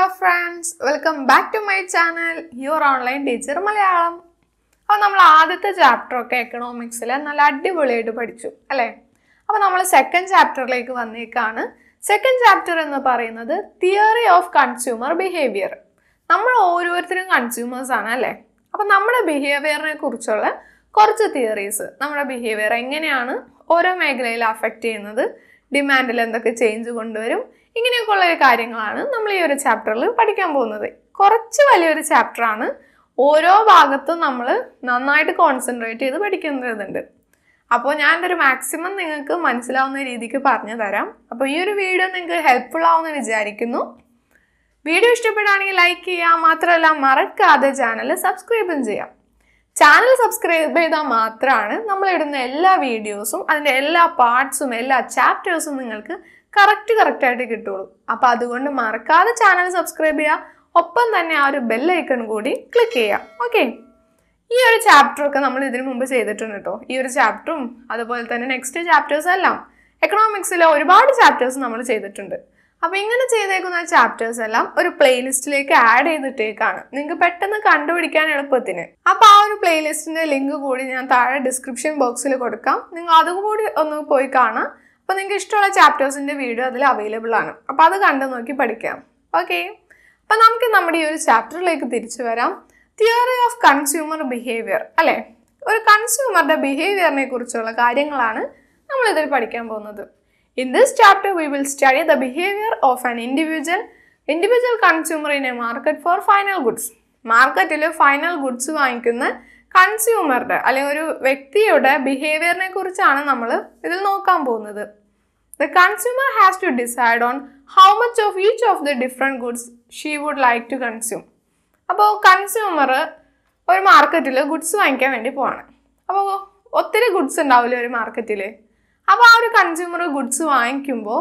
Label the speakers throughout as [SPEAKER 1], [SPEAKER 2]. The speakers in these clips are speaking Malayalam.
[SPEAKER 1] Hello friends welcome back to my channel your online teacher Malayalam അപ്പോൾ നമ്മൾ ആദ്യത്തെ ചാപ്റ്ററൊക്കെ എക്കണോമിക്സിൽ നല്ല അടിപൊളിയായിട്ട് പഠിച്ചു അല്ലേ അപ്പോൾ നമ്മൾ സെക്കൻഡ് ചാപ്റ്ററിലേക്ക് വന്നേക്കാണ് സെക്കൻഡ് ചാപ്റ്റർ എന്ന് പറയുന്നത് തിയറി ഓഫ് കൺസ്യൂമർ ബിഹേവിയർ നമ്മൾ ഓരോരുത്തരും കൺസ്യൂമേഴ്സ് ആണ് അല്ലേ അപ്പോൾ നമ്മുടെ ബിഹേവിയറിനെ കുറിച്ചുള്ള കുറച്ച് തിയറീസ് നമ്മുടെ ബിഹേവിയർ എങ്ങനെയാണ് ഓരോ മേഖലയിൽ അഫക്റ്റ് ചെയ്യുന്നത് ഡിമാൻഡിൽ എന്തൊക്കെ ചേഞ്ച് കൊണ്ടുവരും ഇങ്ങനെയൊക്കെയുള്ള കാര്യങ്ങളാണ് നമ്മൾ ഈ ഒരു ചാപ്റ്ററിൽ പഠിക്കാൻ പോകുന്നത് കുറച്ച് വലിയൊരു ചാപ്റ്ററാണ് ഓരോ ഭാഗത്തും നമ്മൾ നന്നായിട്ട് കോൺസെൻട്രേറ്റ് ചെയ്ത് പഠിക്കുന്നതുണ്ട് അപ്പോൾ ഞാൻ ഒരു മാക്സിമം നിങ്ങൾക്ക് മനസ്സിലാവുന്ന രീതിക്ക് പറഞ്ഞു തരാം അപ്പോൾ ഈ ഒരു വീഡിയോ നിങ്ങൾക്ക് ഹെൽപ്ഫുൾ ആവുമെന്ന് വിചാരിക്കുന്നു വീഡിയോ ഇഷ്ടപ്പെടുകയാണെങ്കിൽ ലൈക്ക് ചെയ്യാം മാത്രമല്ല മറക്കാതെ ചാനൽ സബ്സ്ക്രൈബും ചെയ്യാം ചാനൽ സബ്സ്ക്രൈബ് ചെയ്താൽ മാത്രമാണ് നമ്മൾ ഇടുന്ന എല്ലാ വീഡിയോസും അതിൻ്റെ എല്ലാ പാർട്സും എല്ലാ ചാപ്റ്റേഴ്സും നിങ്ങൾക്ക് കറക്റ്റ് ആയിട്ട് കിട്ടുള്ളൂ അപ്പോൾ അതുകൊണ്ട് മറക്കാതെ ചാനൽ സബ്സ്ക്രൈബ് ചെയ്യുക ഒപ്പം തന്നെ ആ ഒരു ബെല്ലൈക്കൺ കൂടി ക്ലിക്ക് ചെയ്യാം ഓക്കെ ഈ ഒരു ചാപ്റ്റർ ഒക്കെ നമ്മൾ ഇതിനു മുമ്പ് ചെയ്തിട്ടുണ്ട് കേട്ടോ ഈ ഒരു ചാപ്റ്ററും അതുപോലെ തന്നെ നെക്സ്റ്റ് ചാപ്റ്റേഴ്സ് എല്ലാം എക്കണോമിക്സിലെ ഒരുപാട് ചാപ്റ്റേഴ്സ് നമ്മൾ ചെയ്തിട്ടുണ്ട് അപ്പോൾ ഇങ്ങനെ ചെയ്തേക്കുന്ന ചാപ്റ്റേഴ്സ് എല്ലാം ഒരു പ്ലേലിസ്റ്റിലേക്ക് ആഡ് ചെയ്തിട്ടേക്കാണ് നിങ്ങൾക്ക് പെട്ടെന്ന് കണ്ടുപിടിക്കാൻ എളുപ്പത്തിന് അപ്പോൾ ആ ഒരു പ്ലേലിസ്റ്റിന്റെ ലിങ്ക് കൂടി ഞാൻ താഴെ ഡിസ്ക്രിപ്ഷൻ ബോക്സിൽ കൊടുക്കാം നിങ്ങൾ അതുകൂടി ഒന്ന് പോയി കാണാം അപ്പോൾ നിങ്ങൾക്ക് ഇഷ്ടമുള്ള ചാപ്റ്റേഴ്സിൻ്റെ വീഡിയോ അതിൽ അവൈലബിൾ ആണ് അപ്പോൾ അത് കണ്ടു നോക്കി പഠിക്കാം ഓക്കെ അപ്പോൾ നമുക്ക് നമ്മുടെ ഈ ഒരു ചാപ്റ്ററിലേക്ക് തിരിച്ചു വരാം തിയറി ഓഫ് കൺസ്യൂമർ ബിഹേവിയർ അല്ലേ ഒരു കൺസ്യൂമറുടെ ബിഹേവിയറിനെ കുറിച്ചുള്ള കാര്യങ്ങളാണ് നമ്മളിതിൽ പഠിക്കാൻ പോകുന്നത് in this chapter we will study the behaviour of an individual individual consumer in a market for final goods മാർക്കറ്റിൽ ഫൈനൽ ഗുഡ്സ് വാങ്ങിക്കുന്ന കൺസ്യൂമറുടെ അല്ലെങ്കിൽ ഒരു വ്യക്തിയുടെ ബിഹേവിയറിനെ കുറിച്ചാണ് നമ്മൾ ഇതിൽ നോക്കാൻ പോകുന്നത് The consumer has to decide on how much of each of the different goods she would like to consume. അപ്പോൾ കൺസ്യൂമർ ഒരു മാർക്കറ്റിൽ ഗുഡ്സ് വാങ്ങിക്കാൻ വേണ്ടി പോവാണ് അപ്പോൾ ഒത്തിരി ഗുഡ്സ് ഉണ്ടാവില്ലേ ഒരു മാർക്കറ്റിൽ അപ്പോൾ ആ ഒരു കൺസ്യൂമർ ഗുഡ്സ് വാങ്ങിക്കുമ്പോൾ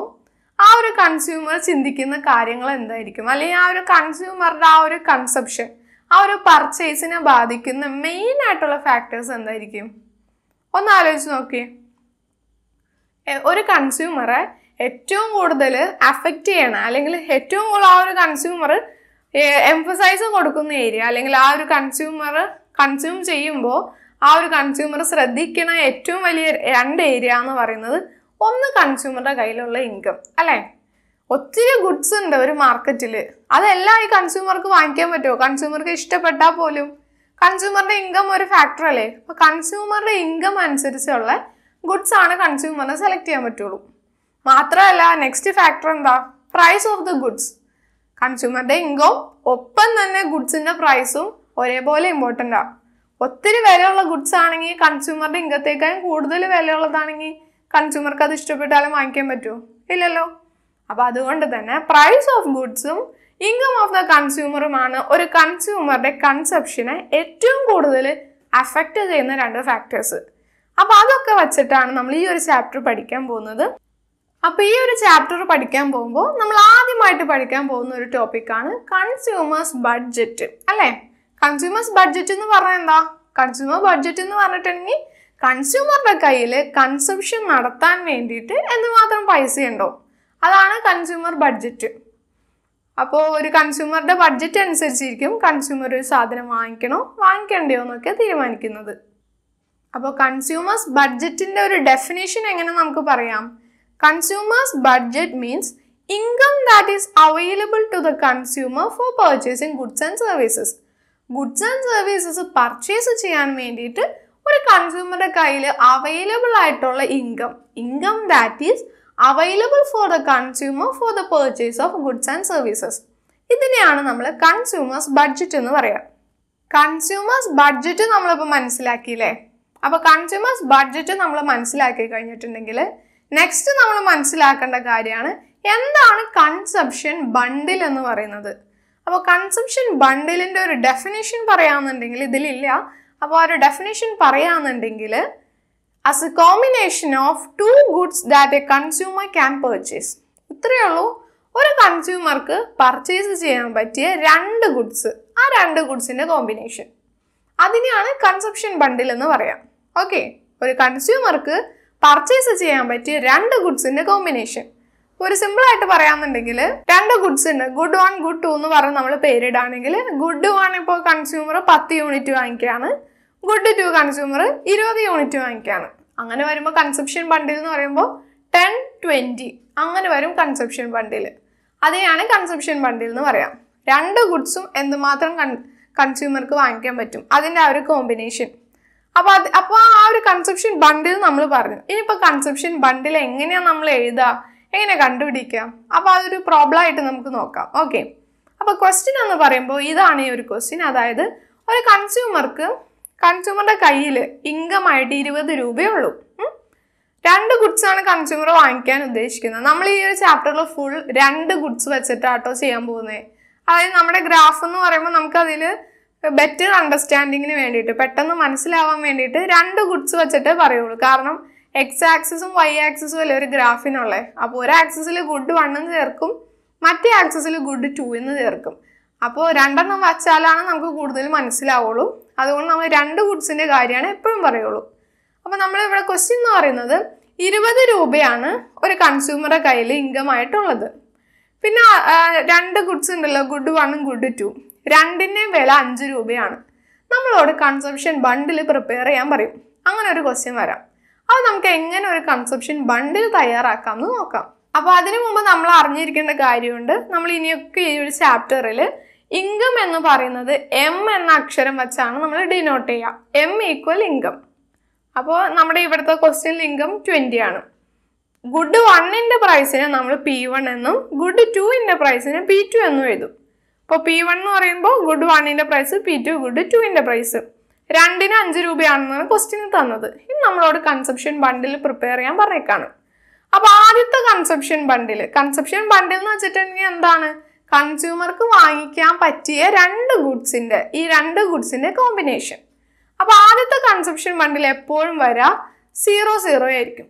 [SPEAKER 1] ആ ഒരു കൺസ്യൂമർ ചിന്തിക്കുന്ന കാര്യങ്ങൾ എന്തായിരിക്കും അല്ലെങ്കിൽ ആ ഒരു കൺസ്യൂമറുടെ ആ ഒരു കൺസെപ്ഷൻ ആ ഒരു പർച്ചേസിനെ ബാധിക്കുന്ന മെയിൻ ആയിട്ടുള്ള ഫാക്ടേഴ്സ് എന്തായിരിക്കും ഒന്ന് ആലോചിച്ച് നോക്കിയേ ഒരു കൺസ്യൂമറെ ഏറ്റവും കൂടുതൽ അഫക്റ്റ് ചെയ്യണ അല്ലെങ്കിൽ ഏറ്റവും കൂടുതൽ ആ ഒരു കൺസ്യൂമർ എംഫസൈസ് കൊടുക്കുന്ന ഏരിയ അല്ലെങ്കിൽ ആ ഒരു കൺസ്യൂമർ കൺസ്യൂം ചെയ്യുമ്പോൾ ആ ഒരു കൺസ്യൂമർ ശ്രദ്ധിക്കണ ഏറ്റവും വലിയ രണ്ട് ഏരിയ എന്ന് പറയുന്നത് ഒന്ന് കൺസ്യൂമറുടെ കയ്യിലുള്ള ഇൻകം അല്ലേ ഒത്തിരി ഗുഡ്സ് ഉണ്ട് ഒരു മാർക്കറ്റിൽ അതെല്ലാം ഈ കൺസ്യൂമർക്ക് വാങ്ങിക്കാൻ പറ്റുമോ കൺസ്യൂമർക്ക് ഇഷ്ടപ്പെട്ടാൽ പോലും കൺസ്യൂമറുടെ ഇൻകം ഒരു ഫാക്ടർ അല്ലേ അപ്പോൾ കൺസ്യൂമറുടെ ഇൻകം അനുസരിച്ചുള്ള ഗുഡ്സ് ആണ് കൺസ്യൂമറിന് സെലക്ട് ചെയ്യാൻ പറ്റുള്ളൂ മാത്രമല്ല നെക്സ്റ്റ് ഫാക്ടർ എന്താ പ്രൈസ് ഓഫ് ദ ഗുഡ്സ് കൺസ്യൂമറുടെ ഇൻകം ഒപ്പം തന്നെ ഗുഡ്സിൻ്റെ പ്രൈസും ഒരേപോലെ ഇമ്പോർട്ടൻ്റ് ആണ് ഒത്തിരി വിലയുള്ള ഗുഡ്സ് ആണെങ്കിൽ കൺസ്യൂമറുടെ ഇൻകത്തേക്കാൾ കൂടുതൽ വിലയുള്ളതാണെങ്കിൽ കൺസ്യൂമർക്ക് അത് ഇഷ്ടപ്പെട്ടാലും വാങ്ങിക്കാൻ പറ്റുമോ ഇല്ലല്ലോ അപ്പോൾ അതുകൊണ്ട് തന്നെ പ്രൈസ് ഓഫ് ഗുഡ്സും ഇൻകം ഓഫ് ദ കൺസ്യൂമറുമാണ് ഒരു കൺസ്യൂമറുടെ കൺസെപ്ഷനെ ഏറ്റവും കൂടുതൽ അഫക്റ്റ് ചെയ്യുന്ന രണ്ട് ഫാക്ടേഴ്സ് അപ്പോൾ അതൊക്കെ വച്ചിട്ടാണ് നമ്മൾ ഈ ഒരു ചാപ്റ്റർ പഠിക്കാൻ പോകുന്നത് അപ്പോൾ ഈ ഒരു ചാപ്റ്റർ പഠിക്കാൻ പോകുമ്പോൾ നമ്മൾ ആദ്യമായിട്ട് പഠിക്കാൻ പോകുന്ന ഒരു ടോപ്പിക്കാണ് കൺസ്യൂമേഴ്സ് ബഡ്ജറ്റ് അല്ലേ കൺസ്യൂമേഴ്സ് ബഡ്ജറ്റ് എന്ന് പറഞ്ഞാൽ എന്താ കൺസ്യൂമർ ബഡ്ജറ്റ് എന്ന് പറഞ്ഞിട്ടുണ്ടെങ്കിൽ കൺസ്യൂമറുടെ കയ്യിൽ കൺസംഷൻ നടത്താൻ വേണ്ടിയിട്ട് എന്തുമാത്രം പൈസയുണ്ടോ അതാണ് കൺസ്യൂമർ ബഡ്ജറ്റ് അപ്പോൾ ഒരു കൺസ്യൂമറുടെ ബഡ്ജറ്റ് അനുസരിച്ചിരിക്കും കൺസ്യൂമർ ഒരു സാധനം വാങ്ങിക്കണോ വാങ്ങിക്കണ്ടയോ എന്നൊക്കെ തീരുമാനിക്കുന്നത് അപ്പോൾ കൺസ്യൂമേഴ്സ് ബഡ്ജറ്റിൻ്റെ ഒരു ഡെഫിനേഷൻ എങ്ങനെ നമുക്ക് പറയാം consumer's budget means income that is available to the consumer for purchasing goods and services goods and services purchase ചെയ്യാൻ വേണ്ടിയിട്ട് ഒരു കൺസ്യൂമറുടെ കയ്യിൽ അവൈലബിൾ ആയിട്ടുള്ള income income that is available for the consumer for the purchase of goods and services ഇതിനെയാണ് നമ്മൾ കൺസ്യൂമേഴ്സ് ബഡ്ജറ്റ് എന്ന് പറയുക കൺസ്യൂമേഴ്സ് ബഡ്ജറ്റ് നമ്മളിപ്പോൾ മനസ്സിലാക്കിയില്ലേ അപ്പോൾ കൺസ്യൂമേഴ്സ് ബഡ്ജറ്റ് നമ്മൾ മനസ്സിലാക്കി കഴിഞ്ഞിട്ടുണ്ടെങ്കിൽ നെക്സ്റ്റ് നമ്മൾ മനസ്സിലാക്കേണ്ട കാര്യമാണ് എന്താണ് കൺസെപ്ഷൻ ബണ്ടിൽ എന്ന് പറയുന്നത് അപ്പോൾ കൺസെപ്ഷൻ ബണ്ടിലിൻ്റെ ഒരു ഡെഫിനേഷൻ പറയാമെന്നുണ്ടെങ്കിൽ ഇതിലില്ല അപ്പോൾ ആ ഒരു ഡെഫിനേഷൻ പറയാമെന്നുണ്ടെങ്കിൽ as a combination of two goods that a consumer can purchase ഇത്രയേ ഉള്ളൂ ഒരു കൺസ്യൂമർക്ക് പർച്ചേസ് ചെയ്യാൻ പറ്റിയ രണ്ട് ഗുഡ്സ് ആ രണ്ട് ഗുഡ്സിൻ്റെ കോമ്പിനേഷൻ അതിനെയാണ് കൺസെപ്ഷൻ ബണ്ടിൽ എന്ന് പറയാം ഓക്കെ ഒരു കൺസ്യൂമർക്ക് പർച്ചേസ് ചെയ്യാൻ പറ്റിയ രണ്ട് ഗുഡ്സിന്റെ കോമ്പിനേഷൻ ഒരു സിമ്പിൾ ആയിട്ട് പറയാന്നുണ്ടെങ്കിൽ രണ്ട് ഗുഡ്സ് ഉണ്ട് ഗുഡ് വൺ ഗുഡ് ടു എന്ന് പറഞ്ഞ് നമ്മൾ പേരിടുകയാണെങ്കിൽ ഗുഡ് വൺ ഇപ്പോൾ കൺസ്യൂമർ പത്ത് യൂണിറ്റ് വാങ്ങിക്കുകയാണ് ഗുഡ് ടു കൺസ്യൂമർ ഇരുപത് യൂണിറ്റ് വാങ്ങിക്കുകയാണ് അങ്ങനെ വരുമ്പോൾ കൺസെപ്ഷൻ ബണ്ടിൽ എന്ന് പറയുമ്പോൾ ടെൻ ട്വൻറ്റി അങ്ങനെ വരും കൺസെപ്ഷൻ ബണ്ടിൽ അതിനെയാണ് കൺസെപ്ഷൻ ബണ്ടിൽ എന്ന് പറയാം രണ്ട് ഗുഡ്സും എന്തുമാത്രം കൺ കൺസ്യൂമർക്ക് വാങ്ങിക്കാൻ പറ്റും അതിൻ്റെ ആ ഒരു കോമ്പിനേഷൻ അപ്പൊ അത് അപ്പൊ ആ ഒരു കൺസെപ്ഷൻ ബണ്ടിൽ നമ്മൾ പറഞ്ഞു ഇനിയിപ്പോ കൺസെപ്ഷൻ ബണ്ടിൽ എങ്ങനെയാ നമ്മൾ എഴുതാ എങ്ങനെ കണ്ടുപിടിക്കുക അപ്പോൾ അതൊരു പ്രോബ്ലം ആയിട്ട് നമുക്ക് നോക്കാം ഓക്കെ അപ്പോൾ ക്വസ്റ്റ്യൻ എന്ന് പറയുമ്പോൾ ഇതാണ് ഈ ഒരു ക്വസ്റ്റ്യൻ അതായത് ഒരു കൺസ്യൂമർക്ക് കൺസ്യൂമറുടെ കയ്യിൽ ഇൻകം ആയിട്ട് ഇരുപത് രൂപയേ ഉള്ളൂ രണ്ട് ആണ് കൺസ്യൂമർ വാങ്ങിക്കാൻ ഉദ്ദേശിക്കുന്നത് നമ്മൾ ഈ ഒരു ചാപ്റ്ററിൽ ഫുൾ രണ്ട് ഗുഡ്സ് വെച്ചിട്ടാട്ടോ ചെയ്യാൻ പോകുന്നത് അതായത് നമ്മുടെ ഗ്രാഫ് എന്ന് പറയുമ്പോൾ നമുക്കതിൽ ബെറ്റർ അണ്ടർസ്റ്റാൻഡിങ്ങിന് വേണ്ടിയിട്ട് പെട്ടെന്ന് മനസ്സിലാവാൻ വേണ്ടിയിട്ട് രണ്ട് ഗുഡ്സ് വെച്ചിട്ട് പറയുള്ളൂ കാരണം എക്സ് ആക്സിസും വൈ ആക്സിസും അല്ലെ ഒരു ഗ്രാഫിനുള്ളത് അപ്പോൾ ഒരു ആക്സിസിൽ ഗുഡ് വണ്ണെന്ന് ചേർക്കും മറ്റേ ആക്സിസിൽ ഗുഡ് ടു എന്ന് ചേർക്കും അപ്പോൾ രണ്ടെണ്ണം വച്ചാലാണ് നമുക്ക് കൂടുതൽ മനസ്സിലാവുള്ളൂ അതുകൊണ്ട് നമ്മൾ രണ്ട് ഗുഡ്സിൻ്റെ കാര്യമാണ് എപ്പോഴും പറയുള്ളൂ അപ്പോൾ നമ്മളിവിടെ ക്വസ്റ്റ്യൻ എന്ന് പറയുന്നത് ഇരുപത് രൂപയാണ് ഒരു കൺസ്യൂമറുടെ കയ്യിൽ ഇൻകം ആയിട്ടുള്ളത് പിന്നെ രണ്ട് ഗുഡ്സ് ഉണ്ടല്ലോ ഗുഡ് വണ്ണും ഗുഡ് ടു രണ്ടിൻ്റെയും വില അഞ്ച് രൂപയാണ് നമ്മളോട് കൺസെപ്ഷൻ ബണ്ടിൽ പ്രിപ്പയർ ചെയ്യാൻ പറയും അങ്ങനെ ഒരു ക്വസ്റ്റ്യൻ വരാം അപ്പോൾ നമുക്ക് എങ്ങനെ ഒരു കൺസെപ്ഷൻ ബണ്ടിൽ തയ്യാറാക്കാം എന്ന് നോക്കാം അപ്പോൾ അതിനു മുമ്പ് നമ്മൾ അറിഞ്ഞിരിക്കേണ്ട കാര്യമുണ്ട് നമ്മൾ ഇനിയൊക്കെ ഈ ഒരു ചാപ്റ്ററിൽ ഇൻകം എന്ന് പറയുന്നത് എം എന്ന അക്ഷരം വെച്ചാണ് നമ്മൾ ഡിനോട്ട് ചെയ്യുക എം ഈക്വൽ ഇൻകം അപ്പോൾ നമ്മുടെ ഇവിടുത്തെ ക്വസ്റ്റ്യൻ ഇൻകം ട്വൻറ്റി ആണ് ഗുഡ് വണ്ണിൻ്റെ പ്രൈസിനെ നമ്മൾ പി വൺ എന്നും ഗുഡ് ടുവിൻ്റെ പ്രൈസിനെ പി ടു എന്നും എഴുതും ഇപ്പോൾ പി വൺ എന്ന് പറയുമ്പോൾ ഗുഡ് വണ്ണിൻ്റെ പ്രൈസ് പി ടു ഗുഡ് ടുവിൻ്റെ പ്രൈസ് രണ്ടിന് അഞ്ച് രൂപയാണെന്നാണ് ക്വസ്റ്റ്യന് തന്നത് ഇത് നമ്മളോട് കൺസെപ്ഷൻ ബണ്ടിൽ പ്രിപ്പയർ ചെയ്യാൻ പറഞ്ഞേക്കാണ് അപ്പോൾ ആദ്യത്തെ കൺസെപ്ഷൻ ബണ്ടിൽ കൺസെപ്ഷൻ ബണ്ടിൽ എന്ന് വെച്ചിട്ടുണ്ടെങ്കിൽ എന്താണ് കൺസ്യൂമർക്ക് വാങ്ങിക്കാൻ പറ്റിയ രണ്ട് ഗുഡ്സിൻ്റെ ഈ രണ്ട് ഗുഡ്സിൻ്റെ കോമ്പിനേഷൻ അപ്പോൾ ആദ്യത്തെ കൺസെപ്ഷൻ ബണ്ടിൽ എപ്പോഴും വരാ സീറോ സീറോ ആയിരിക്കും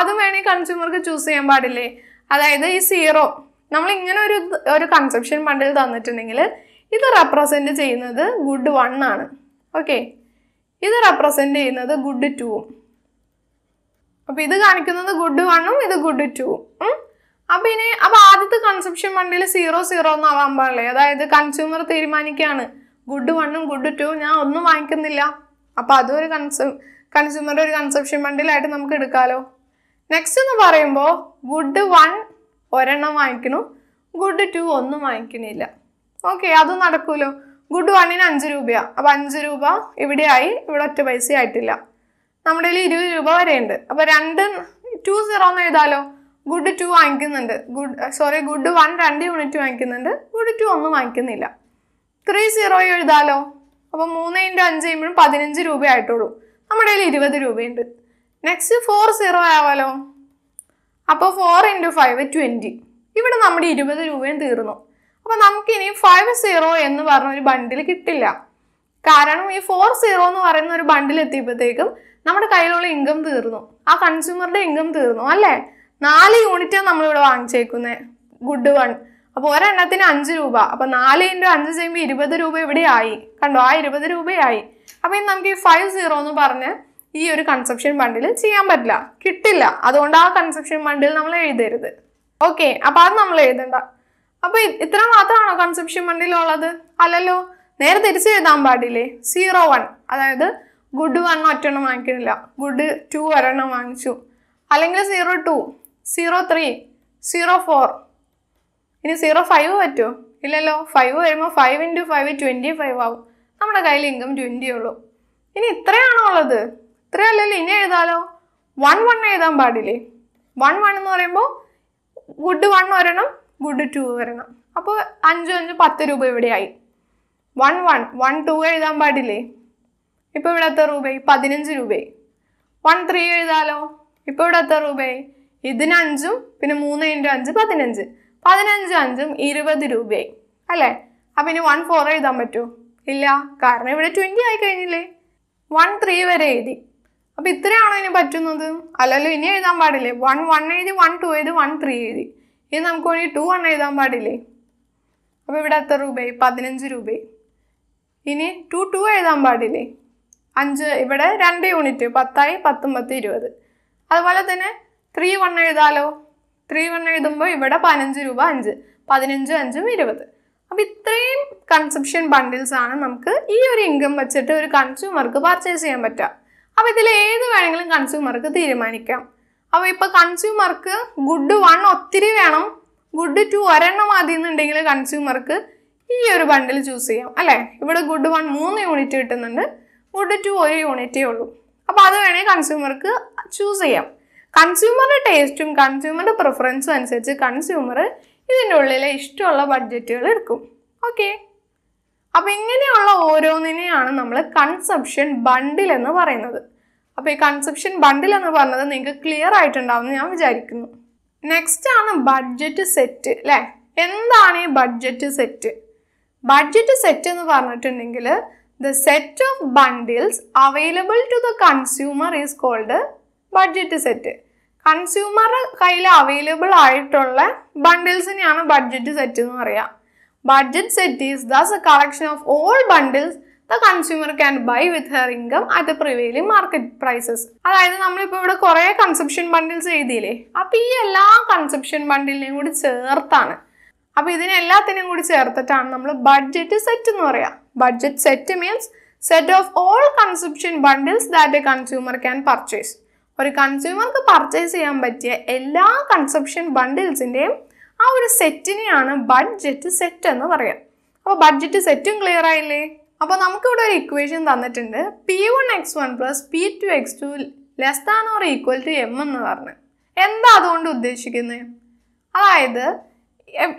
[SPEAKER 1] അതും വേണമെങ്കിൽ കൺസ്യൂമർക്ക് ചൂസ് ചെയ്യാൻ പാടില്ലേ അതായത് ഈ സീറോ നമ്മൾ ഇങ്ങനെ ഒരു ഒരു കൺസെപ്ഷൻ ബണ്ടിൽ തന്നിട്ടുണ്ടെങ്കിൽ ഇത് റെപ്രസെൻ്റ് ചെയ്യുന്നത് ഗുഡ് വൺ ആണ് ഓക്കെ ഇത് റെപ്രസെൻ്റ് ചെയ്യുന്നത് ഗുഡ് ടുവും അപ്പോൾ ഇത് കാണിക്കുന്നത് ഗുഡ് വണ്ണും ഇത് ഗുഡ് ടുവും അപ്പോൾ ഇനി അപ്പോൾ ആദ്യത്തെ കൺസെപ്ഷൻ ബണ്ടിൽ സീറോ സീറോ ആവാൻ പാടില്ലേ അതായത് കൺസ്യൂമർ തീരുമാനിക്കുകയാണ് ഗുഡ് വണ്ണും ഗുഡ് ടുവും ഞാൻ ഒന്നും വാങ്ങിക്കുന്നില്ല അപ്പോൾ അതൊരു കൺസ്യൂ കൺസ്യൂമറുടെ ഒരു കൺസെപ്ഷൻ ബണ്ടിലായിട്ട് നമുക്ക് എടുക്കാമല്ലോ നെക്സ്റ്റ് എന്ന് പറയുമ്പോൾ ഗുഡ് വൺ ഒരെണ്ണം വാങ്ങിക്കണു ഗുഡ് ടു ഒന്നും വാങ്ങിക്കണില്ല ഓക്കെ അതും നടക്കൂലോ ഗുഡ് വണ്ണിന് അഞ്ച് രൂപയാണ് അപ്പം അഞ്ച് രൂപ ഇവിടെയായി ഇവിടെ ഒറ്റ പൈസ ആയിട്ടില്ല നമ്മുടെ കയ്യിൽ ഇരുപത് രൂപ വരെയുണ്ട് അപ്പം രണ്ട് ടു സീറോ എന്ന് എഴുതാലോ ഗുഡ് ടു വാങ്ങിക്കുന്നുണ്ട് ഗുഡ് സോറി ഗുഡ് വൺ രണ്ട് യൂണിറ്റ് വാങ്ങിക്കുന്നുണ്ട് ഗുഡ് ടു ഒന്നും വാങ്ങിക്കുന്നില്ല ത്രീ സീറോ എഴുതാലോ അപ്പം മൂന്ന് ഇൻറ്റു അഞ്ച് ചെയ്യുമ്പോഴും പതിനഞ്ച് രൂപയായിട്ടുള്ളൂ നമ്മുടെ കയ്യിൽ ഇരുപത് രൂപയുണ്ട് നെക്സ്റ്റ് ഫോർ സീറോ ആവാലോ അപ്പോൾ ഫോർ ഇൻറ്റു ഫൈവ് ട്വൻറ്റി ഇവിടെ നമ്മുടെ ഇരുപത് രൂപയും തീർന്നു അപ്പോൾ നമുക്കിനി ഫൈവ് സീറോ എന്ന് പറഞ്ഞ ഒരു ബണ്ടിൽ കിട്ടില്ല കാരണം ഈ ഫോർ സീറോ എന്ന് പറയുന്ന ഒരു ബണ്ടിൽ എത്തിയപ്പോഴത്തേക്കും നമ്മുടെ കയ്യിലുള്ള ഇൻകം തീർന്നു ആ കൺസ്യൂമറുടെ ഇൻകം തീർന്നു അല്ലേ നാല് യൂണിറ്റാണ് നമ്മളിവിടെ വാങ്ങിച്ചേക്കുന്നത് ഗുഡ് വൺ അപ്പോൾ ഒരെണ്ണത്തിന് അഞ്ച് രൂപ അപ്പോൾ നാല് ഇൻറ്റു അഞ്ച് ചെയ്യുമ്പോൾ ഇരുപത് രൂപ ഇവിടെ ആയി കണ്ടോ ആ ഇരുപത് രൂപയായി അപ്പോൾ ഇനി നമുക്ക് ഈ ഫൈവ് സീറോ എന്ന് പറഞ്ഞ് ഈ ഒരു കൺസെപ്ഷൻ ബണ്ടിൽ ചെയ്യാൻ പറ്റില്ല കിട്ടില്ല അതുകൊണ്ട് ആ കൺസെപ്ഷൻ ബണ്ടിൽ നമ്മൾ എഴുതരുത് ഓക്കെ അപ്പം അത് നമ്മൾ എഴുതണ്ട അപ്പോൾ ഇത്ര മാത്രമാണോ കൺസെപ്ഷൻ ഉള്ളത് അല്ലല്ലോ നേരെ തിരിച്ച് എഴുതാൻ പാടില്ലേ സീറോ വൺ അതായത് ഗുഡ് വൺ ഒറ്റെണ്ണം വാങ്ങിക്കണില്ല ഗുഡ് ടു ഒരെണ്ണം വാങ്ങിച്ചു അല്ലെങ്കിൽ zero two zero three zero four ഇനി സീറോ ഫൈവ് പറ്റുമോ ഇല്ലല്ലോ ഫൈവ് വരുമ്പോൾ five into five twenty five ആവും നമ്മുടെ കയ്യിൽ ഇൻകം ട്വൻറ്റി ഉള്ളൂ ഇനി ഇത്രയാണോ ഉള്ളത് ഇത്രയല്ലേ ഇനി എഴുതാലോ വൺ വൺ എഴുതാൻ പാടില്ലേ വൺ വൺ എന്ന് പറയുമ്പോൾ ഗുഡ് വൺ വരണം ഗുഡ് ടു വരണം അപ്പോൾ അഞ്ച് അഞ്ച് പത്ത് രൂപ ഇവിടെയായി വൺ വൺ വൺ ടു എഴുതാൻ പാടില്ലേ ഇപ്പോൾ ഇവിടെ എത്ര രൂപയായി പതിനഞ്ച് രൂപയായി വൺ ത്രീ എഴുതാലോ ഇപ്പോൾ ഇവിടെ എത്ര രൂപയായി ഇതിന് അഞ്ചും പിന്നെ മൂന്ന് ഇൻറ്റു അഞ്ച് പതിനഞ്ച് പതിനഞ്ച് അഞ്ചും ഇരുപത് രൂപയായി അല്ലേ അപ്പം ഇനി വൺ ഫോർ എഴുതാൻ പറ്റുമോ ഇല്ല കാരണം ഇവിടെ ട്വൻറ്റി ആയി കഴിഞ്ഞില്ലേ വൺ ത്രീ വരെ എഴുതി അപ്പോൾ ഇത്രയാണോ ഇനി പറ്റുന്നത് അല്ലല്ലോ ഇനി എഴുതാൻ പാടില്ലേ വൺ വൺ എഴുതി വൺ ടു എഴുതി വൺ ത്രീ എഴുതി ഇനി നമുക്ക് വേണ്ടി ടു വൺ എഴുതാൻ പാടില്ലേ അപ്പോൾ ഇവിടെ എത്ര രൂപയായി പതിനഞ്ച് രൂപയായി ഇനി ടു ടു എഴുതാൻ പാടില്ലേ അഞ്ച് ഇവിടെ രണ്ട് യൂണിറ്റ് പത്തായി പത്ത് ഇരുപത് അതുപോലെ തന്നെ ത്രീ വൺ എഴുതാലോ ത്രീ വൺ എഴുതുമ്പോൾ ഇവിടെ പതിനഞ്ച് രൂപ അഞ്ച് പതിനഞ്ച് അഞ്ചും ഇരുപത് അപ്പം ഇത്രയും കൺസപ്ഷൻ ബണ്ടിൽസ് ആണ് നമുക്ക് ഈ ഒരു ഇൻകം വെച്ചിട്ട് ഒരു കൺസ്യൂമർക്ക് പർച്ചേസ് ചെയ്യാൻ പറ്റുക അപ്പോൾ ഇതിൽ ഏത് വേണമെങ്കിലും കൺസ്യൂമർക്ക് തീരുമാനിക്കാം അപ്പോൾ ഇപ്പോൾ കൺസ്യൂമർക്ക് ഗുഡ് വൺ ഒത്തിരി വേണം ഗുഡ് ടു ഒരെണ്ണം മതി എന്നുണ്ടെങ്കിൽ കൺസ്യൂമർക്ക് ഈ ഒരു ബണ്ടിൽ ചൂസ് ചെയ്യാം അല്ലേ ഇവിടെ ഗുഡ് വൺ മൂന്ന് യൂണിറ്റ് കിട്ടുന്നുണ്ട് ഗുഡ് ടു ഒരു യൂണിറ്റേ ഉള്ളൂ അപ്പോൾ അത് വേണമെങ്കിൽ കൺസ്യൂമർക്ക് ചൂസ് ചെയ്യാം കൺസ്യൂമറുടെ ടേസ്റ്റും കൺസ്യൂമറുടെ പ്രിഫറൻസും അനുസരിച്ച് കൺസ്യൂമർ ഇതിൻ്റെ ഉള്ളിലെ ഇഷ്ടമുള്ള ബഡ്ജറ്റുകൾ എടുക്കും ഓക്കേ അപ്പോൾ ഇങ്ങനെയുള്ള ഓരോന്നിനെയാണ് നമ്മൾ കൺസെപ്ഷൻ ബണ്ടിൽ എന്ന് പറയുന്നത് അപ്പോൾ ഈ കൺസെപ്ഷൻ ബണ്ടിൽ എന്ന് പറഞ്ഞത് നിങ്ങൾക്ക് ക്ലിയർ ആയിട്ടുണ്ടാവും ഞാൻ വിചാരിക്കുന്നു നെക്സ്റ്റ് ആണ് ബഡ്ജറ്റ് സെറ്റ് അല്ലേ എന്താണ് ഈ ബഡ്ജറ്റ് സെറ്റ് ബഡ്ജറ്റ് സെറ്റ് എന്ന് പറഞ്ഞിട്ടുണ്ടെങ്കിൽ the set of bundles available to the consumer is called budget set consumer കയ്യിൽ അവൈലബിൾ ആയിട്ടുള്ള ബണ്ടിൽസിനെയാണ് ബഡ്ജറ്റ് സെറ്റ് എന്ന് പറയുക budget set is thus a collection of all bundles the consumer can buy with her income at prevailing market prices അതായത് നമ്മളിപ്പോൾ ഇവിടെ കുറേ കൺസപ്ഷൻ ബണ്ടിൽസ് എഴുതിയില്ലേ അപ്പോൾ ഈ എല്ലാ കൺസപ്ഷൻ ബണ്ടിലിനെയും കൂടി ചേർത്താണ് അപ്പോൾ ഇതിനെല്ലാത്തിനെയും കൂടി ചേർത്തിട്ടാണ് നമ്മൾ ബഡ്ജറ്റ് സെറ്റ് എന്ന് പറയുക budget set means set of all consumption bundles that a consumer can purchase ഒരു കൺസ്യൂമർക്ക് പർച്ചേസ് ചെയ്യാൻ പറ്റിയ എല്ലാ കൺസപ്ഷൻ ബണ്ടിൽസിൻ്റെയും ആ ഒരു സെറ്റിനെയാണ് ബഡ്ജറ്റ് സെറ്റ് എന്ന് പറയുക അപ്പോൾ ബഡ്ജറ്റ് സെറ്റും ക്ലിയർ ആയില്ലേ അപ്പോൾ നമുക്കിവിടെ ഒരു ഇക്വേഷൻ തന്നിട്ടുണ്ട് P one X one plus P two X two less than or equal to M എന്ന് പറഞ്ഞു എന്താ അതുകൊണ്ട് ഉദ്ദേശിക്കുന്നത് അതായത്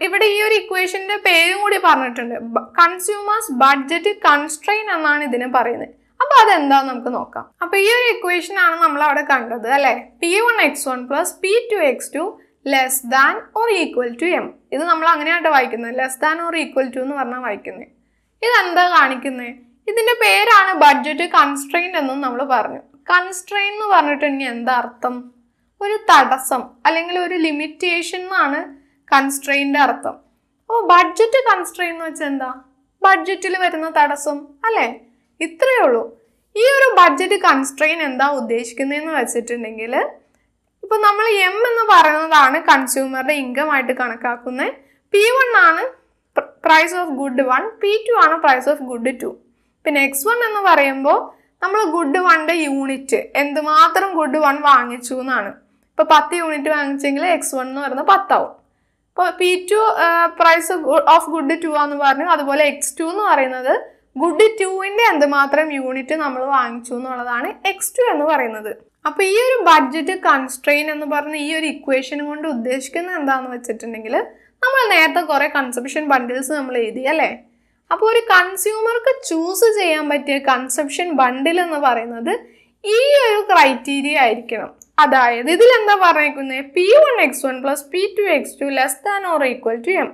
[SPEAKER 1] ഇവിടെ ഈ ഒരു ഇക്വേഷൻ്റെ പേരും കൂടി പറഞ്ഞിട്ടുണ്ട് കൺസ്യൂമേഴ്സ് ബഡ്ജറ്റ് കൺസ്ട്രെയിൻ എന്നാണ് ഇതിന് പറയുന്നത് അപ്പോൾ അതെന്താന്ന് നമുക്ക് നോക്കാം അപ്പോൾ ഈ ഒരു ഇക്വേഷൻ ആണ് നമ്മൾ അവിടെ കണ്ടത് അല്ലേ P one X one plus P two X two less than or equal to M ഇത് നമ്മൾ അങ്ങനെയായിട്ട് വായിക്കുന്നത് less than or equal to എന്ന് പറഞ്ഞാൽ വായിക്കുന്നത് ഇതെന്താ കാണിക്കുന്നത് ഇതിൻ്റെ പേരാണ് ബഡ്ജറ്റ് കൺസ്ട്രെയിൻ എന്നും നമ്മൾ പറഞ്ഞു കൺസ്ട്രെയിൻ എന്ന് പറഞ്ഞിട്ടുണ്ടെങ്കിൽ എന്താ അർത്ഥം ഒരു തടസ്സം അല്ലെങ്കിൽ ഒരു ലിമിറ്റേഷൻ എന്നാണ് കൺസ്ട്രെയിൻ്റെ അർത്ഥം അപ്പോൾ ബഡ്ജറ്റ് കൺസ്ട്രെയിൻ എന്ന് വെച്ചാൽ എന്താ ബഡ്ജറ്റിൽ വരുന്ന തടസ്സം അല്ലേ ഇത്രയേ ഉള്ളൂ ഈ ഒരു ബഡ്ജറ്റ് കൺസ്ട്രെയിൻ എന്താ ഉദ്ദേശിക്കുന്നതെന്ന് വെച്ചിട്ടുണ്ടെങ്കിൽ ഇപ്പോൾ നമ്മൾ എം എന്ന് പറയുന്നതാണ് കൺസ്യൂമറുടെ ഇൻകം ആയിട്ട് കണക്കാക്കുന്നത് പി വൺ ആണ് price of good one P two ആണ് പ്രൈസ് ഓഫ് ഗുഡ് ടു പിന്നെ എക്സ് വൺ എന്ന് പറയുമ്പോൾ നമ്മൾ ഗുഡ് വണ്ടെ യൂണിറ്റ് എന്തുമാത്രം ഗുഡ് വൺ വാങ്ങിച്ചു എന്നാണ് ഇപ്പൊ പത്ത് യൂണിറ്റ് വാങ്ങിച്ചെങ്കിൽ എക്സ് വൺ എന്ന് പറയുന്നത് പത്താവും ഇപ്പോൾ P two price of good two ആന്ന് പറഞ്ഞു അതുപോലെ എക്സ് ടു എന്ന് പറയുന്നത് ഗുഡ് ടുവിൻ്റെ എന്തുമാത്രം യൂണിറ്റ് നമ്മൾ വാങ്ങിച്ചു എന്നുള്ളതാണ് എക്സ് ടു എന്ന് പറയുന്നത് അപ്പോൾ ഈ ഒരു ബഡ്ജറ്റ് കൺസ്ട്രെയിൻ എന്ന് പറഞ്ഞ ഈ ഒരു ഇക്വേഷൻ കൊണ്ട് ഉദ്ദേശിക്കുന്നത് എന്താണെന്ന് വെച്ചിട്ടുണ്ടെങ്കിൽ നമ്മൾ നേരത്തെ കുറേ കൺസപ്ഷൻ ബണ്ടിൽസ് നമ്മൾ എഴുതി അല്ലേ അപ്പോൾ ഒരു കൺസ്യൂമർക്ക് ചൂസ് ചെയ്യാൻ പറ്റിയ കൺസപ്ഷൻ ബണ്ടിൽ എന്ന് പറയുന്നത് ഈ ഒരു ക്രൈറ്റീരിയ ആയിരിക്കണം അതായത് എന്താ പറഞ്ഞേക്കുന്നത് P one X one plus P two X two less than or equal to M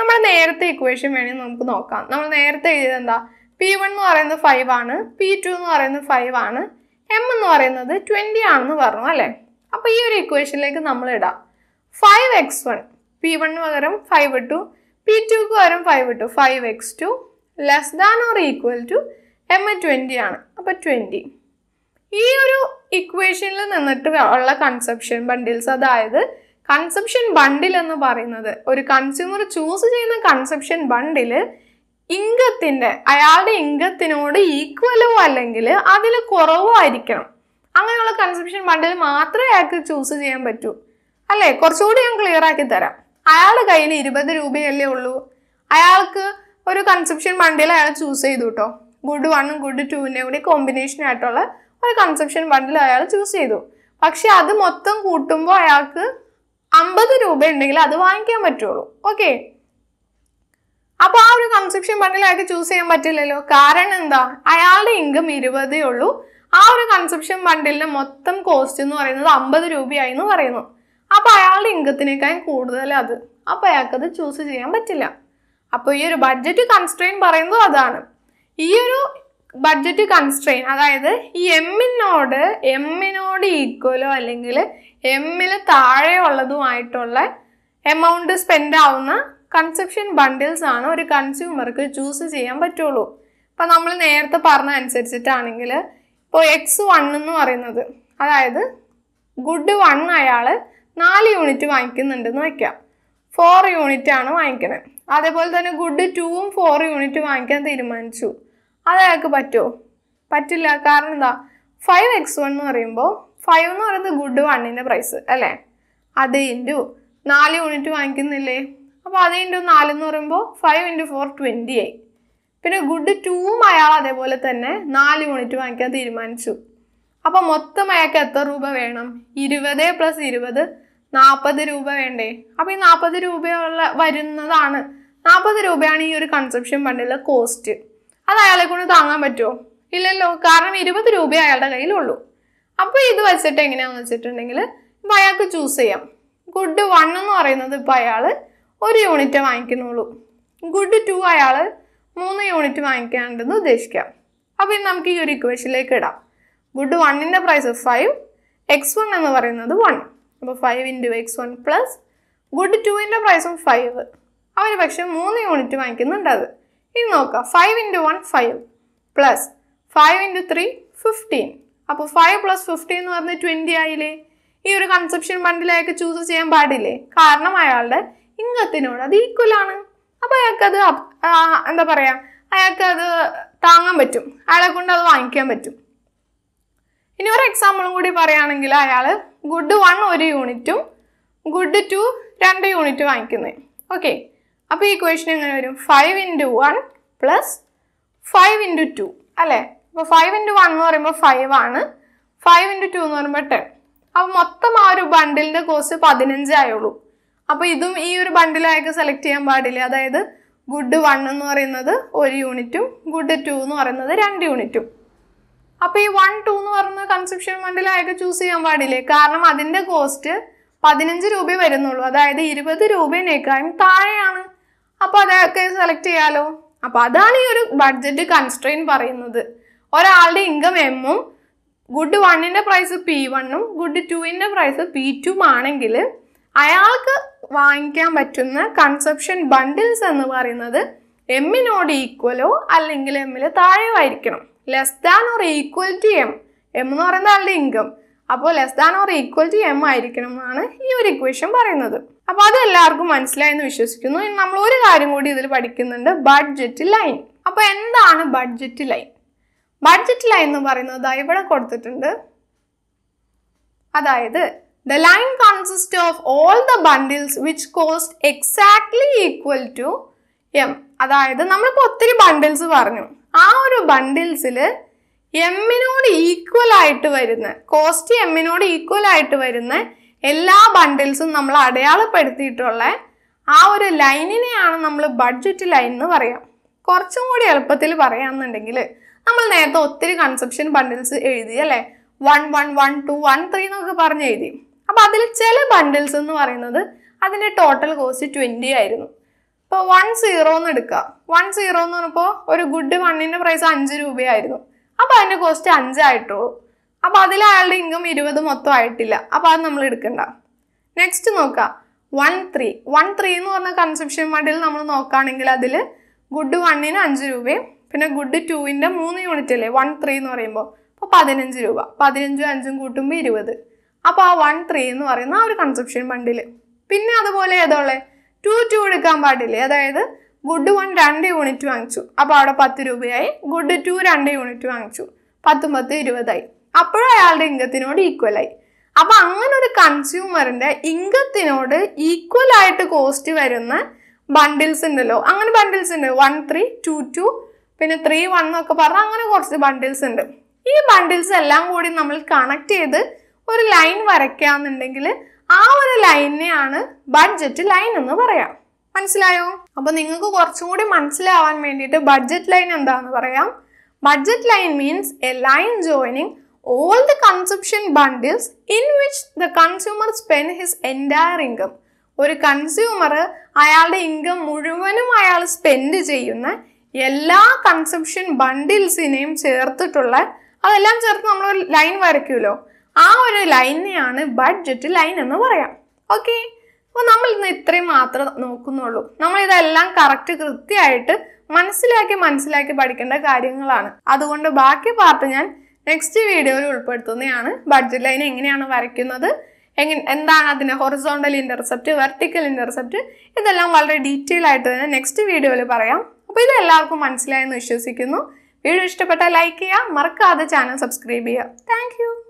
[SPEAKER 1] നമ്മൾ നേരത്തെ ഇക്വേഷൻ വേണമെങ്കിൽ നമുക്ക് നോക്കാം നമ്മൾ നേരത്തെ എഴുതിയത് എന്താ പി വൺ എന്ന് പറയുന്നത് ഫൈവ് ആണ് പി ടു എന്ന് പറയുന്നത് ഫൈവ് ആണ് എം എന്ന് പറയുന്നത് ട്വൻറ്റി ആണെന്ന് പറഞ്ഞു അല്ലേ അപ്പോൾ ഈ ഒരു ഇക്വേഷനിലേക്ക് നമ്മൾ ഇടാം ഫൈവ് എക്സ് വൺ പി വണ്ണിന് പകരം ഫൈവ് ടു പി ടുക്ക് പകരം five two five X two less than or equal to M twenty ആണ് അപ്പോൾ ട്വൻറ്റി ഈ ഒരു ഇക്വേഷനിൽ നിന്നിട്ട് ഉള്ള കൺസെപ്ഷൻ ബണ്ടിൽസ് അതായത് കൺസെപ്ഷൻ ബണ്ടിൽ എന്ന് പറയുന്നത് ഒരു കൺസ്യൂമർ ചൂസ് ചെയ്യുന്ന കൺസെപ്ഷൻ ബണ്ടിൽ ഇംഗത്തിന്റെ അയാളുടെ ഇംഗത്തിനോട് ഈക്വലോ അല്ലെങ്കിൽ അതിൽ കുറവോ ആയിരിക്കണം അങ്ങനെയുള്ള കൺസെപ്ഷൻ ബണ്ടിൽ മാത്രമേ അയാൾക്ക് ചൂസ് ചെയ്യാൻ പറ്റൂ അല്ലേ കുറച്ചുകൂടി ഞാൻ ക്ലിയർ ആക്കി തരാം അയാളുടെ കയ്യിൽ ഇരുപത് രൂപയല്ലേ ഉള്ളൂ അയാൾക്ക് ഒരു കൺസെപ്ഷൻ ബണ്ടിൽ അയാൾ ചൂസ് ചെയ്തു കേട്ടോ ഗുഡ് വണ്ണും ഗുഡ് ടൂവിൻ്റെ കൂടി കോമ്പിനേഷൻ ആയിട്ടുള്ള ഒരു കൺസെപ്ഷൻ ബണ്ടിൽ അയാൾ ചൂസ് ചെയ്തു പക്ഷെ അത് മൊത്തം കൂട്ടുമ്പോൾ അയാൾക്ക് അമ്പത് രൂപ ഉണ്ടെങ്കിൽ അത് വാങ്ങിക്കാൻ പറ്റുള്ളൂ ഓക്കെ അപ്പോൾ ആ ഒരു കൺസെപ്ഷൻ ബണ്ടിൽ അയാൾക്ക് ചൂസ് ചെയ്യാൻ പറ്റില്ലല്ലോ കാരണം എന്താ അയാളുടെ ഇൻകം ഇരുപതേ ഉള്ളൂ ആ ഒരു കൺസെപ്ഷൻ ബണ്ടിലിൻ്റെ മൊത്തം കോസ്റ്റ് എന്ന് പറയുന്നത് അമ്പത് രൂപയായി എന്ന് പറയുന്നു അപ്പോൾ അയാളുടെ ഇൻകത്തിനേക്കാളും അത് അപ്പോൾ അയാൾക്കത് ചൂസ് ചെയ്യാൻ പറ്റില്ല അപ്പോൾ ഈ ഒരു ബഡ്ജറ്റ് കൺസ്ട്രെയിൻ പറയുന്നത് അതാണ് ഈ ഒരു ബഡ്ജറ്റ് കൺസ്ട്രെയിൻ അതായത് ഈ എമ്മിനോട് എമ്മിനോട് ഈക്വലോ അല്ലെങ്കിൽ എമ്മിൽ താഴെയുള്ളതുമായിട്ടുള്ള എമൗണ്ട് സ്പെൻഡ് ആവുന്ന കൺസെപ്ഷൻ ബണ്ടിൽസ് ആണ് ഒരു കൺസ്യൂമർക്ക് ചൂസ് ചെയ്യാൻ പറ്റുള്ളൂ ഇപ്പം നമ്മൾ നേരത്തെ പറഞ്ഞ അനുസരിച്ചിട്ടാണെങ്കിൽ ഇപ്പോൾ എക്സ് വൺ എന്ന് പറയുന്നത് അതായത് ഗുഡ് വൺ അയാൾ നാല് യൂണിറ്റ് വാങ്ങിക്കുന്നുണ്ടെന്ന് വയ്ക്കാം ഫോർ യൂണിറ്റ് ആണ് വാങ്ങിക്കുന്നത് അതേപോലെ തന്നെ ഗുഡ് ടൂവും ഫോർ യൂണിറ്റ് വാങ്ങിക്കാൻ തീരുമാനിച്ചു അത് അയാൾക്ക് പറ്റുമോ പറ്റില്ല കാരണം എന്താ ഫൈവ് എക്സ് വൺ എന്ന് പറയുമ്പോൾ ഫൈവ് എന്ന് പറയുന്നത് ഗുഡ് വണ്ണിൻ്റെ പ്രൈസ് അല്ലേ അത് ഇൻറ്റു നാല് യൂണിറ്റ് വാങ്ങിക്കുന്നില്ലേ അപ്പോൾ അത് ഇൻറ്റു നാല് എന്ന് പറയുമ്പോൾ ഫൈവ് ഇൻറ്റു ഫോർ ട്വൻറ്റി ആയി പിന്നെ ഗുഡ് ടൂവും അയാൾ അതേപോലെ തന്നെ നാല് യൂണിറ്റ് വാങ്ങിക്കാൻ തീരുമാനിച്ചു അപ്പോൾ മൊത്തം അയാൾക്ക് എത്ര രൂപ വേണം ഇരുപത് പ്ലസ് ഇരുപത് നാൽപ്പത് രൂപ വേണ്ടേ അപ്പോൾ ഈ നാൽപ്പത് രൂപയുള്ള വരുന്നതാണ് നാൽപ്പത് രൂപയാണ് ഈ ഒരു കൺസെപ്ഷൻ ഫണ്ടിലെ കോസ്റ്റ് അത് അയാളെ കൊണ്ട് താങ്ങാൻ പറ്റുമോ ഇല്ലല്ലോ കാരണം ഇരുപത് രൂപ അയാളുടെ കയ്യിലുള്ളൂ അപ്പോൾ ഇത് വെച്ചിട്ട് എങ്ങനെയാണെന്ന് വെച്ചിട്ടുണ്ടെങ്കിൽ ഇപ്പോൾ അയാൾക്ക് ചൂസ് ചെയ്യാം ഗുഡ് വൺ എന്ന് പറയുന്നത് ഇപ്പോൾ അയാൾ ഒരു യൂണിറ്റ് വാങ്ങിക്കുന്നുള്ളൂ ഗുഡ് ടു അയാൾ മൂന്ന് യൂണിറ്റ് വാങ്ങിക്കാനുണ്ടെന്ന് ഉദ്ദേശിക്കാം അപ്പോൾ ഇനി നമുക്ക് ഈ ഒരു ഇക്വേഷനിലേക്ക് ഇടാം ഗുഡ് വണ്ണിൻ്റെ പ്രൈസ് ഫൈവ് എക്സ് വൺ എന്ന് പറയുന്നത് വൺ അപ്പോൾ five into X one plus good ടുവിൻ്റെ പ്രൈസും ഫൈവ് അവർ പക്ഷെ മൂന്ന് യൂണിറ്റ് വാങ്ങിക്കുന്നുണ്ട് അത് ഇനി നോക്കാം five into one five plus five into three fifteen അപ്പോൾ ഫൈവ് പ്ലസ് ഫിഫ്റ്റീൻ എന്ന് പറഞ്ഞാൽ ട്വൻറ്റി ആയില്ലേ ഈ ഒരു കൺസെപ്ഷൻ ബണ്ടിലേക്ക് ചൂസ് ചെയ്യാൻ പാടില്ലേ കാരണം അയാളുടെ ഇംഗത്തിനോട് അത് ഈക്വലാണ് അയാൾക്ക് അത് എന്താ പറയാ അയാൾക്ക് അത് താങ്ങാൻ പറ്റും അയാളെ കൊണ്ട് അത് വാങ്ങിക്കാൻ പറ്റും ഇനി ഒരു എക്സാമ്പിളും കൂടി പറയുകയാണെങ്കിൽ അയാൾ ഗുഡ് വൺ ഒരു യൂണിറ്റും ഗുഡ് ടു രണ്ട് യൂണിറ്റ് വാങ്ങിക്കുന്നത് ഓക്കെ അപ്പോൾ ഈ ക്വസ്റ്റൻ എങ്ങനെ വരും five into one plus five into two അല്ലേ അപ്പോൾ ഫൈവ് ഇൻറ്റു വൺ എന്ന് പറയുമ്പോൾ ഫൈവ് ആണ് ഫൈവ് ഇൻറ്റു ടു എന്ന് പറയുമ്പോൾ ടെൻ അപ്പോൾ മൊത്തം ആ ഒരു ബണ്ടിലിന്റെ കോസ്റ്റ് പതിനഞ്ചായുള്ളൂ അപ്പോൾ ഇതും ഈ ഒരു ബണ്ടിലായൊക്കെ സെലക്ട് ചെയ്യാൻ പാടില്ല അതായത് ഗുഡ് വൺ എന്ന് പറയുന്നത് ഒരു യൂണിറ്റും ഗുഡ് ടു എന്ന് പറയുന്നത് രണ്ട് യൂണിറ്റും അപ്പോൾ ഈ വൺ ടു എന്ന് പറയുന്നത് കൺസെപ്ഷൻ ബണ്ടിലായൊക്കെ ചൂസ് ചെയ്യാൻ പാടില്ലേ കാരണം അതിന്റെ കോസ്റ്റ് പതിനഞ്ച് രൂപ വരുന്നുള്ളൂ അതായത് ഇരുപത് രൂപേനേക്കാളും താഴെയാണ് അപ്പോൾ അതൊക്കെ സെലക്ട് ചെയ്യാലോ അപ്പോൾ അതാണ് ഈ ഒരു ബഡ്ജറ്റ് കൺസ്ട്രെയിൻ പറയുന്നത് ഒരാളുടെ ഇൻകം എമ്മും ഗുഡ് വണ്ണിന്റെ പ്രൈസ് പി വണ്ണും ഗുഡ് ടുവിന്റെ പ്രൈസ് പി ടുവും ആണെങ്കിൽ അയാൾക്ക് വാങ്ങിക്കാൻ പറ്റുന്ന കൺസെപ്ഷൻ ബണ്ടിൽസ് എന്ന് പറയുന്നത് എമ്മിനോട് ഈക്വലോ അല്ലെങ്കിൽ എമ്മിൽ താഴെയോ ആയിരിക്കണം less than or equal to M M എന്ന് പറയുന്നത് ആളുടെ ഇൻകം അപ്പോൾ less than or equal to M ആയിരിക്കണം എന്നാണ് ഈ ഒരു ഇക്വേഷൻ പറയുന്നത് അപ്പോൾ അത് എല്ലാവർക്കും മനസ്സിലായി എന്ന് വിശ്വസിക്കുന്നു നമ്മൾ ഒരു കാര്യം കൂടി ഇതിൽ പഠിക്കുന്നുണ്ട് ബഡ്ജറ്റ് ലൈൻ അപ്പോൾ എന്താണ് ബഡ്ജറ്റ് ലൈൻ ബഡ്ജറ്റ് ലൈൻ എന്ന് പറയുന്നത് ഇവിടെ കൊടുത്തിട്ടുണ്ട് അതായത് The line consists of all the bundles which cost exactly equal to M അതായത് നമ്മളിപ്പോൾ ഒത്തിരി ബണ്ടിൽസ് പറഞ്ഞു ആ ഒരു ബണ്ടിൽസിൽ എമ്മിനോട് ഈക്വൽ ആയിട്ട് വരുന്ന കോസ്റ്റ് എമ്മിനോട് ഈക്വൽ ആയിട്ട് വരുന്ന എല്ലാ ബണ്ടിൽസും നമ്മൾ അടയാളപ്പെടുത്തിയിട്ടുള്ള ആ ഒരു ലൈനിനെയാണ് നമ്മൾ ബഡ്ജറ്റ് ലൈൻ എന്ന് പറയാം കുറച്ചും കൂടി എളുപ്പത്തിൽ പറയാമെന്നുണ്ടെങ്കിൽ നമ്മൾ നേരത്തെ ഒത്തിരി കൺസെപ്ഷൻ ബണ്ടിൽസ് എഴുതി അല്ലേ one one one two one three എന്നൊക്കെ പറഞ്ഞ് എഴുതി അപ്പോൾ അതിൽ ചില ബണ്ടിൽസ് എന്ന് പറയുന്നത് അതിൻ്റെ ടോട്ടൽ കോസ്റ്റ് ട്വൻറ്റി ആയിരുന്നു ഇപ്പോൾ വൺ സീറോ എന്ന് എടുക്കുക വൺ സീറോ എന്ന് പറഞ്ഞപ്പോൾ ഒരു ഗുഡ് വണ്ണിൻ്റെ പ്രൈസ് അഞ്ച് രൂപയായിരുന്നു അപ്പോൾ അതിൻ്റെ കോസ്റ്റ് അഞ്ചായിട്ടുള്ളൂ അപ്പോൾ അതിൽ അയാളുടെ ഇൻകം ഇരുപത് മൊത്തം ആയിട്ടില്ല അപ്പോൾ അത് നമ്മൾ എടുക്കണ്ട നെക്സ്റ്റ് നോക്കാം വൺ ത്രീ വൺ ത്രീ എന്ന് പറഞ്ഞ കൺസെപ്ഷൻ മണ്ടിൽ നമ്മൾ നോക്കുകയാണെങ്കിൽ അതിൽ ഗുഡ് വണ്ണിന് അഞ്ച് രൂപയും പിന്നെ ഗുഡ് ടുവിൻ്റെ മൂന്ന് യൂണിറ്റ് അല്ലേ വൺ ത്രീ എന്ന് പറയുമ്പോൾ അപ്പോൾ പതിനഞ്ച് രൂപ പതിനഞ്ചും അഞ്ചും കൂട്ടുമ്പോൾ ഇരുപത് അപ്പോൾ ആ വൺ ത്രീ എന്ന് പറയുന്ന ആ ഒരു കൺസെപ്ഷൻ ബണ്ടിൽ പിന്നെ അതുപോലെ ഏതോളെ ടു ടു എടുക്കാൻ പാടില്ലേ അതായത് ഗുഡ് വൺ രണ്ട് യൂണിറ്റ് വാങ്ങിച്ചു അപ്പോൾ അവിടെ പത്ത് രൂപയായി ഗുഡ് ടു രണ്ട് യൂണിറ്റ് വാങ്ങിച്ചു പത്തും പത്ത് ഇരുപതായി അപ്പോഴും അയാളുടെ ഇംഗത്തിനോട് ഈക്വലായി അപ്പൊ അങ്ങനെ ഒരു കൺസ്യൂമറിന്റെ ഇംഗത്തിനോട് ആയിട്ട് കോസ്റ്റ് വരുന്ന ബണ്ടിൽസ് ഉണ്ടല്ലോ അങ്ങനെ ബണ്ടിൽസ് ഉണ്ട് വൺ ത്രീ ടു ടു പിന്നെ ത്രീ വൺ എന്നൊക്കെ പറഞ്ഞാൽ അങ്ങനെ കുറച്ച് ബണ്ടിൽസ് ഉണ്ട് ഈ ബണ്ടിൽസ് എല്ലാം കൂടി നമ്മൾ കണക്ട് ചെയ്ത് ഒരു ലൈൻ വരയ്ക്കാന്നുണ്ടെങ്കിൽ ആ ഒരു ലൈനെയാണ് ബഡ്ജറ്റ് ലൈൻ എന്ന് പറയാം മനസ്സിലായോ അപ്പോൾ നിങ്ങൾക്ക് കുറച്ചും കൂടി മനസ്സിലാവാൻ വേണ്ടിയിട്ട് ബഡ്ജറ്റ് ലൈൻ എന്താണെന്ന് പറയാം budget line means a line joining all the consumption bundles in which the consumer spend his entire income ഒരു കൺസ്യൂമർ അയാളുടെ ഇൻകം മുഴുവനും അയാൾ സ്പെൻഡ് ചെയ്യുന്ന എല്ലാ കൺസപ്ഷൻ ബണ്ടിൽസിനെയും ചേർത്തിട്ടുള്ള അതെല്ലാം ചേർത്ത് നമ്മൾ ലൈൻ വരയ്ക്കുമല്ലോ ആ ഒരു ലൈനെയാണ് ബഡ്ജറ്റ് ലൈൻ എന്ന് പറയാം ഓക്കെ അപ്പോൾ നമ്മൾ ഇന്ന് ഇത്രയും മാത്രം നോക്കുന്നുള്ളൂ നമ്മൾ ഇതെല്ലാം കറക്റ്റ് കൃത്യമായിട്ട് മനസ്സിലാക്കി മനസ്സിലാക്കി പഠിക്കേണ്ട കാര്യങ്ങളാണ് അതുകൊണ്ട് ബാക്കി പാർട്ട് ഞാൻ നെക്സ്റ്റ് വീഡിയോയിൽ ഉൾപ്പെടുത്തുന്നതാണ് ബഡ്ജറ്റ് ലൈൻ എങ്ങനെയാണ് വരയ്ക്കുന്നത് എങ്ങനെ എന്താണ് അതിന് ഹൊറിസോണ്ടൽ ഇൻ്റർസെപ്റ്റ് വെർട്ടിക്കൽ ഇൻ്റർസെപ്റ്റ് ഇതെല്ലാം വളരെ ഡീറ്റെയിൽ ആയിട്ട് തന്നെ നെക്സ്റ്റ് വീഡിയോയിൽ പറയാം അപ്പോൾ ഇത് എല്ലാവർക്കും മനസ്സിലായെന്ന് വിശ്വസിക്കുന്നു വീഡിയോ ഇഷ്ടപ്പെട്ടാൽ ലൈക്ക് ചെയ്യുക മറക്കാതെ ചാനൽ സബ്സ്ക്രൈബ് ചെയ്യുക താങ്ക്